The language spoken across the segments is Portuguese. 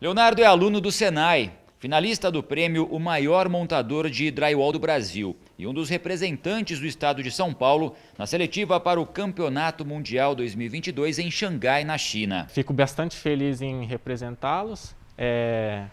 Leonardo é aluno do Senai, finalista do prêmio O Maior Montador de Drywall do Brasil e um dos representantes do estado de São Paulo na seletiva para o Campeonato Mundial 2022 em Xangai, na China. Fico bastante feliz em representá-los. É,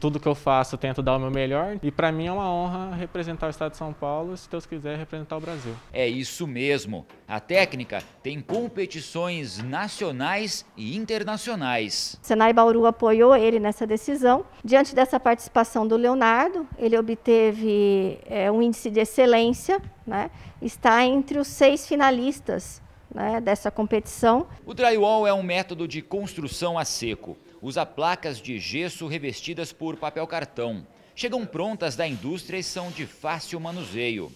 tudo que eu faço eu tento dar o meu melhor e para mim é uma honra representar o estado de São Paulo, se Deus quiser representar o Brasil. É isso mesmo. A técnica tem competições nacionais e internacionais. O Senai Bauru apoiou ele nessa decisão. Diante dessa participação do Leonardo, ele obteve é, um índice de excelência, né? Está entre os seis finalistas né, dessa competição. O drywall é um método de construção a seco usa placas de gesso revestidas por papel cartão. Chegam prontas da indústria e são de fácil manuseio.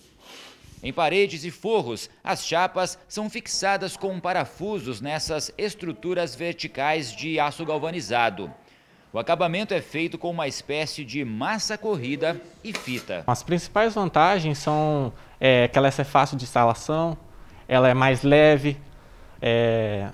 Em paredes e forros, as chapas são fixadas com parafusos nessas estruturas verticais de aço galvanizado. O acabamento é feito com uma espécie de massa corrida e fita. As principais vantagens são é, que ela é fácil de instalação, ela é mais leve, é,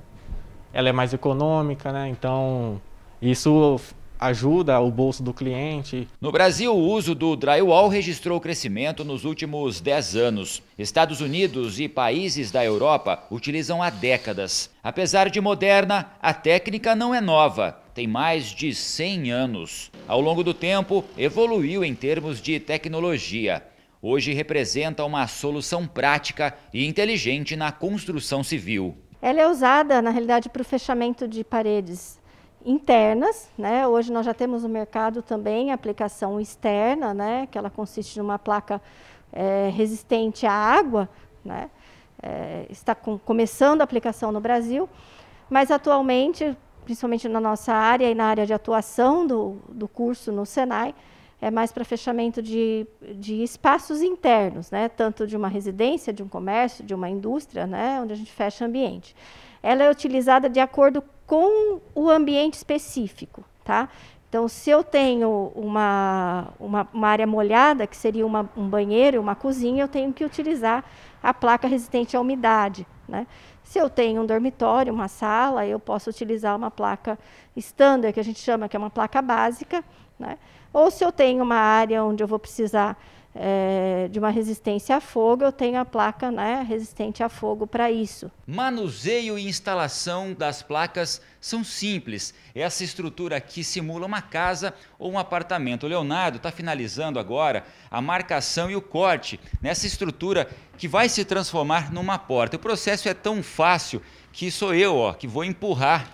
ela é mais econômica, né? Então isso ajuda o bolso do cliente. No Brasil, o uso do drywall registrou crescimento nos últimos 10 anos. Estados Unidos e países da Europa utilizam há décadas. Apesar de moderna, a técnica não é nova. Tem mais de 100 anos. Ao longo do tempo, evoluiu em termos de tecnologia. Hoje representa uma solução prática e inteligente na construção civil. Ela é usada, na realidade, para o fechamento de paredes internas, né? Hoje nós já temos no mercado também aplicação externa, né? Que ela consiste numa placa é, resistente à água, né? É, está com, começando a aplicação no Brasil, mas atualmente, principalmente na nossa área e na área de atuação do, do curso no Senai, é mais para fechamento de, de espaços internos, né? tanto de uma residência, de um comércio, de uma indústria, né? onde a gente fecha ambiente. Ela é utilizada de acordo com o ambiente específico, tá? Então, se eu tenho uma, uma, uma área molhada, que seria uma, um banheiro, uma cozinha, eu tenho que utilizar a placa resistente à umidade, né? Se eu tenho um dormitório, uma sala, eu posso utilizar uma placa standard, que a gente chama que é uma placa básica, né? Ou se eu tenho uma área onde eu vou precisar é, de uma resistência a fogo, eu tenho a placa né, resistente a fogo para isso. Manuseio e instalação das placas são simples. Essa estrutura aqui simula uma casa ou um apartamento. O Leonardo está finalizando agora a marcação e o corte nessa estrutura que vai se transformar numa porta. O processo é tão fácil que sou eu ó, que vou empurrar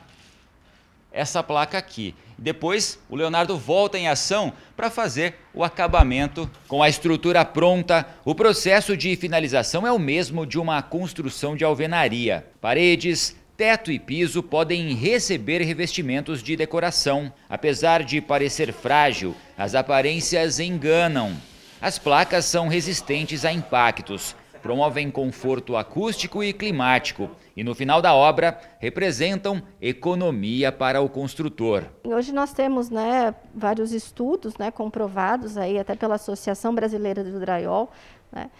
essa placa aqui. Depois, o Leonardo volta em ação para fazer o acabamento com a estrutura pronta. O processo de finalização é o mesmo de uma construção de alvenaria. Paredes, teto e piso podem receber revestimentos de decoração. Apesar de parecer frágil, as aparências enganam. As placas são resistentes a impactos promovem conforto acústico e climático e, no final da obra, representam economia para o construtor. Hoje nós temos né, vários estudos né, comprovados, aí, até pela Associação Brasileira do Drywall, né,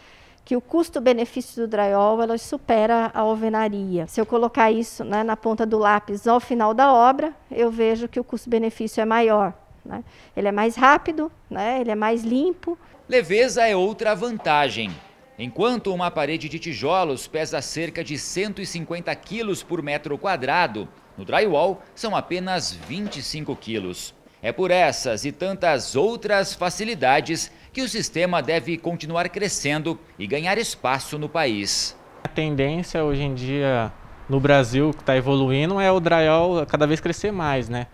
que o custo-benefício do drywall ela supera a alvenaria. Se eu colocar isso né, na ponta do lápis ao final da obra, eu vejo que o custo-benefício é maior. Né? Ele é mais rápido, né? ele é mais limpo. Leveza é outra vantagem. Enquanto uma parede de tijolos pesa cerca de 150 quilos por metro quadrado, no drywall são apenas 25 quilos. É por essas e tantas outras facilidades que o sistema deve continuar crescendo e ganhar espaço no país. A tendência hoje em dia no Brasil que está evoluindo é o drywall cada vez crescer mais, né?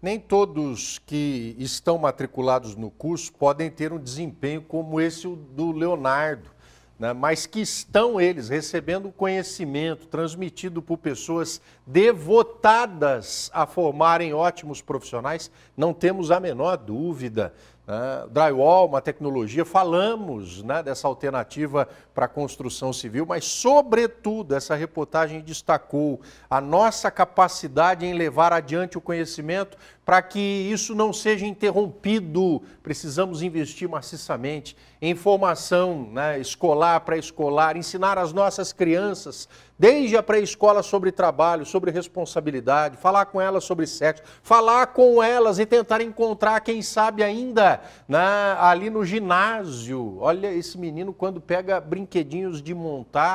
Nem todos que estão matriculados no curso podem ter um desempenho como esse do Leonardo, né? mas que estão eles recebendo conhecimento transmitido por pessoas devotadas a formarem ótimos profissionais, não temos a menor dúvida. Né? drywall, uma tecnologia, falamos né, dessa alternativa para a construção civil, mas, sobretudo, essa reportagem destacou a nossa capacidade em levar adiante o conhecimento para que isso não seja interrompido. Precisamos investir maciçamente em formação né, escolar, pré-escolar, ensinar as nossas crianças, desde a pré-escola, sobre trabalho, sobre responsabilidade, falar com elas sobre sexo, falar com elas e tentar encontrar, quem sabe ainda, na, né, ali no ginásio. Olha esse menino quando pega brinquedinhos de montar.